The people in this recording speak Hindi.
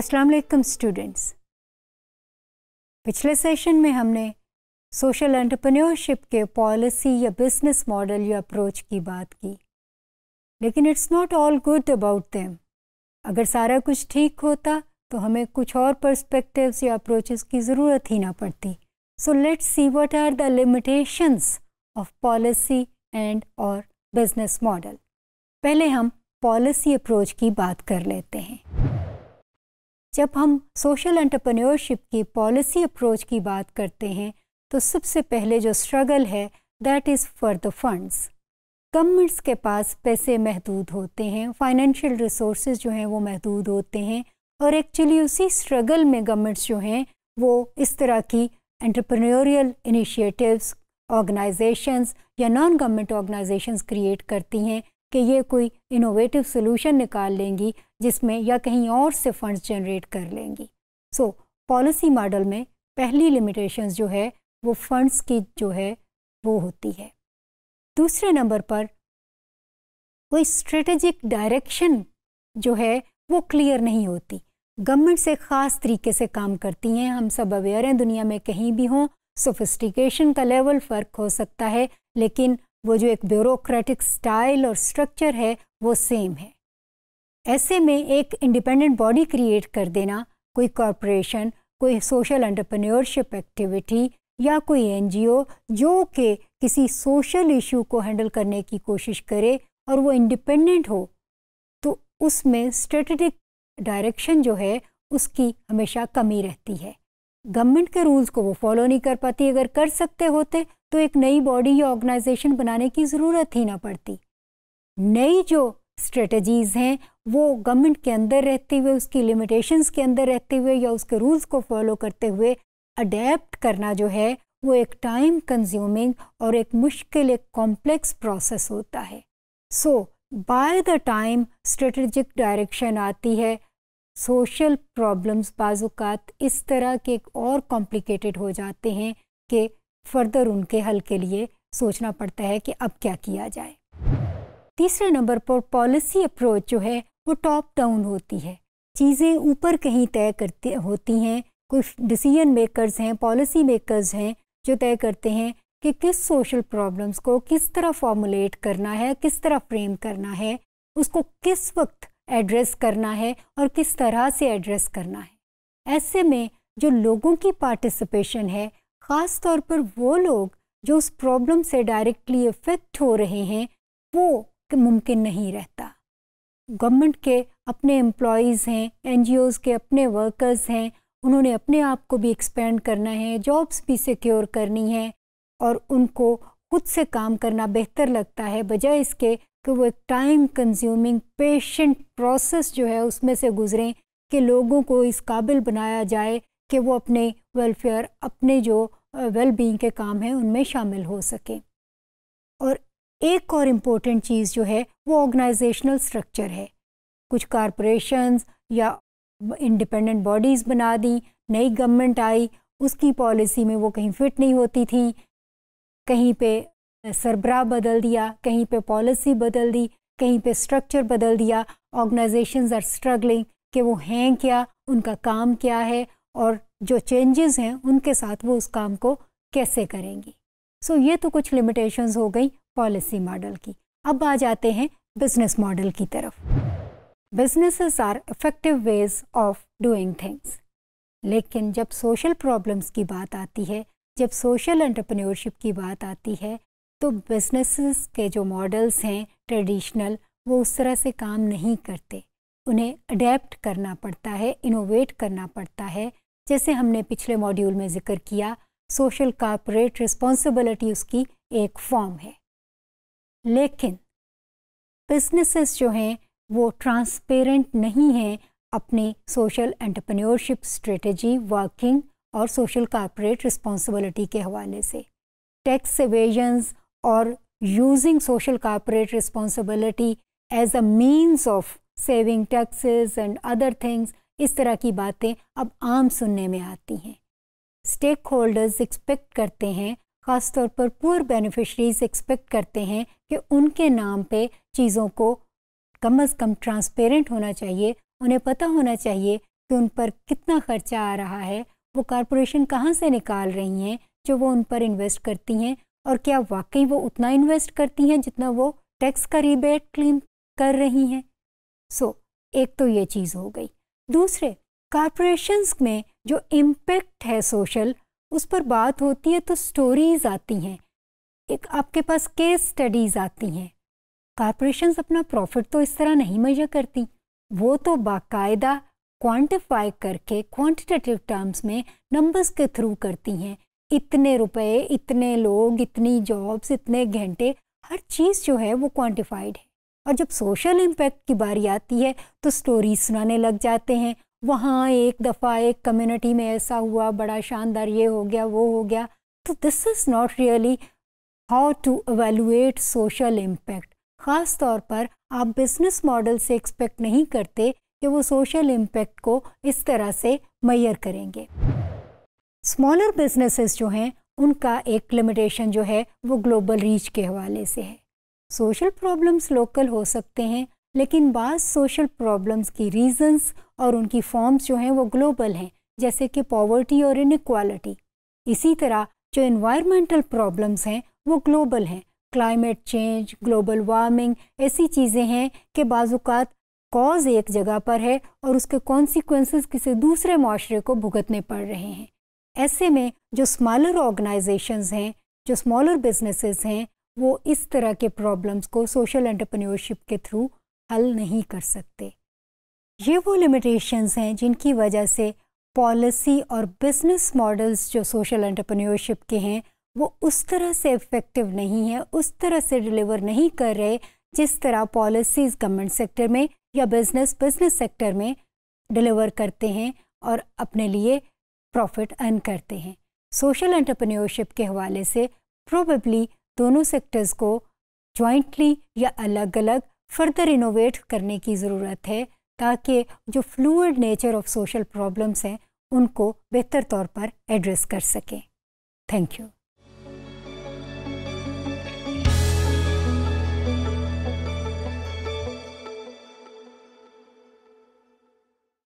अस्सलाम वालेकुम स्टूडेंट्स पिछले सेशन में हमने सोशल एंटरप्रेन्योरशिप के पॉलिसी या बिजनेस मॉडल या अप्रोच की बात की लेकिन it's not all good about them अगर सारा कुछ ठीक होता तो हमें कुछ और पर्सपेक्टिव्स या अप्रोचेस की ज़रूरत ही ना पड़ती so let's see what are the limitations of policy and और बिजनेस मॉडल पहले हम पॉलिसी अप्रोच की बात कर लेते हैं जब हम सोशल एंटरप्रेन्योरशिप की पॉलिसी अप्रोच की बात करते हैं तो सबसे पहले जो स्ट्रगल है that is for the funds governments के पास पैसे महदूद होते हैं फाइनेंशियल रिसोर्स जो हैं वो महदूद होते हैं और एक्चुअली उसी स्ट्रगल में गवर्नमेंट्स जो हैं वो इस तरह की एंटरप्रेन्योरियल इनिशिएटिव्स ऑर्गेनाइजेशंस या नॉन गवर्नमेंट ऑर्गेनाइजेशंस क्रिएट करती हैं कि ये कोई इनोवेटिव सोल्यूशन निकाल लेंगी जिसमें या कहीं और से फंड जनरेट कर लेंगी सो पॉलिसी मॉडल में पहली लिमिटेशन जो है वो फंड्स की जो है वो होती है दूसरे नंबर पर कोई स्ट्रेटेजिक डायरेक्शन जो है वो क्लियर नहीं होती गवर्नमेंट से ख़ास तरीके से काम करती हैं हम सब अवेयर हैं दुनिया में कहीं भी हों सोफिस्टिकेशन का लेवल फ़र्क हो सकता है लेकिन वो जो एक ब्यूरोक्रेटिक स्टाइल और स्ट्रक्चर है वो सेम है ऐसे में एक इंडिपेंडेंट बॉडी क्रिएट कर देना कोई कॉरपोरेशन कोई सोशल एंटरप्रेन्योरशिप एक्टिविटी या कोई एनजीओ जो कि किसी सोशल इशू को हैंडल करने की कोशिश करे और वो इंडिपेंडेंट हो तो उसमें स्ट्रेटेजिक डायरेक्शन जो है उसकी हमेशा कमी रहती है गवर्नमेंट के रूल्स को वो फॉलो नहीं कर पाती अगर कर सकते होते तो एक नई बॉडी या ऑर्गेनाइजेशन बनाने की ज़रूरत ही ना पड़ती नई जो स्ट्रेटजीज़ हैं वो गवर्नमेंट के अंदर रहते हुए उसकी लिमिटेशंस के अंदर रहते हुए या उसके रूल्स को फॉलो करते हुए अडेप्ट करना जो है वो एक टाइम कंज्यूमिंग और एक मुश्किल एक कॉम्प्लेक्स प्रोसेस होता है so by the time strategic direction आती है सोशल प्रॉब्लम्स बाजुकात इस तरह के एक और कॉम्प्लिकेटेड हो जाते हैं कि फर्दर उनके हल के लिए सोचना पड़ता है कि अब क्या किया जाए तीसरे नंबर पर पॉलिसी अप्रोच जो है वो टॉप डाउन होती है चीज़ें ऊपर कहीं तय करती होती हैं कुछ डिसीजन मेकर्स हैं पॉलिसी मेकर्स हैं जो तय करते हैं कि किस सोशल प्रॉब्लम्स को किस तरह फॉर्मुलेट करना है किस तरह फ्रेम करना है उसको किस वक्त एड्रेस करना है और किस तरह से एड्रेस करना है ऐसे में जो लोगों की पार्टिसिपेशन है ख़ास तौर पर वो लोग जो उस प्रॉब्लम से डायरेक्टली इफ़ेक्ट हो रहे हैं वो मुमकिन नहीं रहता गवर्नमेंट के अपने एम्प्लॉज़ हैं एन के अपने वर्कर्स हैं उन्होंने अपने आप को भी एक्सपेंड करना है जॉब्स भी सिक्योर करनी है और उनको खुद से काम करना बेहतर लगता है बजाय इसके कि वो एक टाइम कंज्यूमिंग पेशेंट प्रोसेस जो है उसमें से गुजरें कि लोगों को इस काबिल बनाया जाए कि वो अपने वेलफेयर अपने जो वेल बीइंग के काम हैं उनमें शामिल हो सकें और एक और इम्पोर्टेंट चीज़ जो है वो ऑर्गेनाइजेशनल स्ट्रक्चर है कुछ कारपोरेशंस या इंडिपेंडेंट बॉडीज़ बना दी नई गवर्नमेंट आई उसकी पॉलिसी में वो कहीं फिट नहीं होती थी कहीं पे सरबराह बदल दिया कहीं पे पॉलिसी बदल दी कहीं पे स्ट्रक्चर बदल दिया ऑर्गेनाइजेशंस आर स्ट्रगलिंग कि वो हैं क्या उनका काम क्या है और जो चेंजेस हैं उनके साथ वो उस काम को कैसे करेंगी सो so, ये तो कुछ लिमिटेशंस हो गई पॉलिसी मॉडल की अब आ जाते हैं बिजनेस मॉडल की तरफ businesses are effective ways of doing things लेकिन जब सोशल प्रॉब्लम्स की बात आती है जब सोशल एंटरप्रेन्योरशिप की बात आती है तो बिजनेसेस के जो मॉडल्स हैं ट्रेडिशनल वो उस तरह से काम नहीं करते उन्हें अडेप्ट करना पड़ता है इनोवेट करना पड़ता है जैसे हमने पिछले मॉड्यूल में जिक्र किया सोशल कॉरपोरेट रिस्पॉन्सिबिलिटी उसकी एक फॉर्म है लेकिन बिजनेसेस जो हैं वो ट्रांसपेरेंट नहीं हैं अपने सोशल एंटरप्रेन्योरशिप स्ट्रेटजी वर्किंग और सोशल कॉरपोरेट रिस्पॉन्सिबिलिटी के हवाले से टैक्स एवेजन्स और using social corporate responsibility as a means of saving taxes and other things इस तरह की बातें अब आम सुनने में आती हैं स्टेक होल्डर्स एक्सपेक्ट करते हैं ख़ासतौर पर पुअर बेनिफिशरीज एक्सपेक्ट करते हैं कि उनके नाम पे चीज़ों को कम अज़ कम ट्रांसपेरेंट होना चाहिए उन्हें पता होना चाहिए कि उन पर कितना खर्चा आ रहा है वो कॉरपोरेशन कहाँ से निकाल रही हैं जो वो उन पर इन्वेस्ट करती हैं और क्या वाकई वो उतना इन्वेस्ट करती हैं जितना वो टैक्स का रिबेट क्लेम कर रही हैं सो so, एक तो ये चीज़ हो गई दूसरे कारपोरेशंस में जो इम्पैक्ट है सोशल उस पर बात होती है तो स्टोरीज आती हैं एक आपके पास केस स्टडीज़ आती हैं कारपोरेशंस अपना प्रॉफिट तो इस तरह नहीं मैया करती वो तो बाकायदा क्वांटिफाई करके क्वांटिटेटिव टर्म्स में नंबर्स के थ्रू करती हैं इतने रुपए इतने लोग इतनी जॉब्स इतने घंटे हर चीज़ जो है वो क्वांटिफाइड है और जब सोशल इम्पैक्ट की बारी आती है तो स्टोरी सुनाने लग जाते हैं वहाँ एक दफ़ा एक कम्युनिटी में ऐसा हुआ बड़ा शानदार ये हो गया वो हो गया तो this is not really how to evaluate social impact ख़ास तौर पर आप बिजनेस मॉडल से एक्सपेक्ट नहीं करते कि वो सोशल इम्पैक्ट को इस तरह से मैयर करेंगे स्मॉलर बिजनेसेस जो हैं उनका एक लिमिटेशन जो है वो ग्लोबल रीच के हवाले से है सोशल प्रॉब्लम्स लोकल हो सकते हैं लेकिन बाज़ सोशल प्रॉब्लम्स की रीजंस और उनकी फॉर्म्स जो हैं वो ग्लोबल हैं जैसे कि पॉवर्टी और इनक्वालिटी इसी तरह जो इन्वायरमेंटल प्रॉब्लम्स हैं वो ग्लोबल हैं क्लाइमेट चेंज ग्लोबल वार्मिंग ऐसी चीज़ें हैं कि बाज़ात कॉज एक जगह पर है और उसके कॉन्सिक्वेंस किसी दूसरे माशरे को भुगतने पड़ रहे हैं ऐसे में जो स्मॉलर ऑर्गेनाइजेशंस हैं जो स्मॉलर बिजनेसेस हैं वो इस तरह के प्रॉब्लम्स को सोशल एंटरप्रेन्योरशिप के थ्रू हल नहीं कर सकते ये वो लिमिटेशंस हैं जिनकी वजह से पॉलिसी और बिजनेस मॉडल्स जो सोशल एंटरप्रेन्योरशिप के हैं वो उस तरह से इफ़ेक्टिव नहीं है उस तरह से डिलीवर नहीं कर रहे जिस तरह पॉलिसीज़ गवर्नमेंट सेक्टर में या बिजनेस बिजनेस सेक्टर में डिलीवर करते हैं और अपने लिए प्रॉफिट अर्न करते हैं सोशल एंटरप्रेन्योरशिप के हवाले से प्रोबेबली दोनों सेक्टर्स को जॉइंटली या अलग अलग फर्दर इनोवेट करने की ज़रूरत है ताकि जो fluid nature of social problems हैं उनको बेहतर तौर पर एड्रेस कर सकें थैंक यू